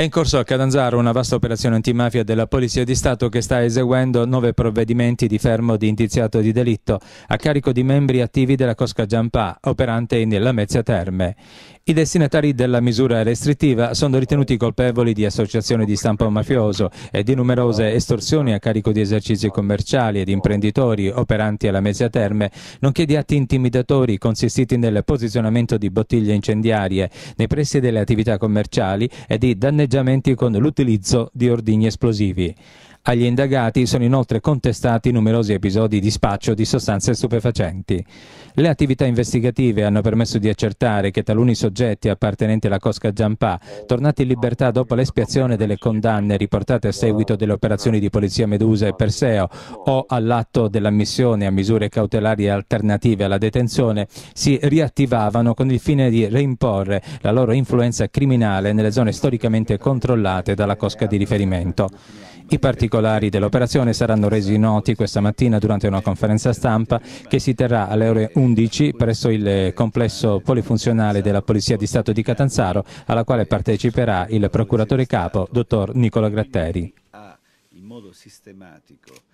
È in corso a Cadanzaro una vasta operazione antimafia della Polizia di Stato che sta eseguendo nove provvedimenti di fermo di indiziato di delitto a carico di membri attivi della Cosca Giampà, operante in Lamezia Terme. I destinatari della misura restrittiva sono ritenuti colpevoli di associazioni di stampo mafioso e di numerose estorsioni a carico di esercizi commerciali ed imprenditori operanti alla Mesia Terme, nonché di atti intimidatori consistiti nel posizionamento di bottiglie incendiarie nei pressi delle attività commerciali e di danneggiamenti con l'utilizzo di ordigni esplosivi. Agli indagati sono inoltre contestati numerosi episodi di spaccio di sostanze stupefacenti. Le attività investigative hanno permesso di accertare che taluni soggetti appartenenti alla Cosca Giampà, tornati in libertà dopo l'espiazione delle condanne riportate a seguito delle operazioni di polizia Medusa e Perseo o all'atto dell'ammissione a misure cautelari alternative alla detenzione, si riattivavano con il fine di reimporre la loro influenza criminale nelle zone storicamente controllate dalla Cosca di riferimento. I particolari dell'operazione saranno resi noti questa mattina durante una conferenza stampa che si terrà alle ore 11 presso il complesso polifunzionale della Polizia di Stato di Catanzaro, alla quale parteciperà il procuratore capo, dottor Nicola Gratteri. Ah, in modo sistematico.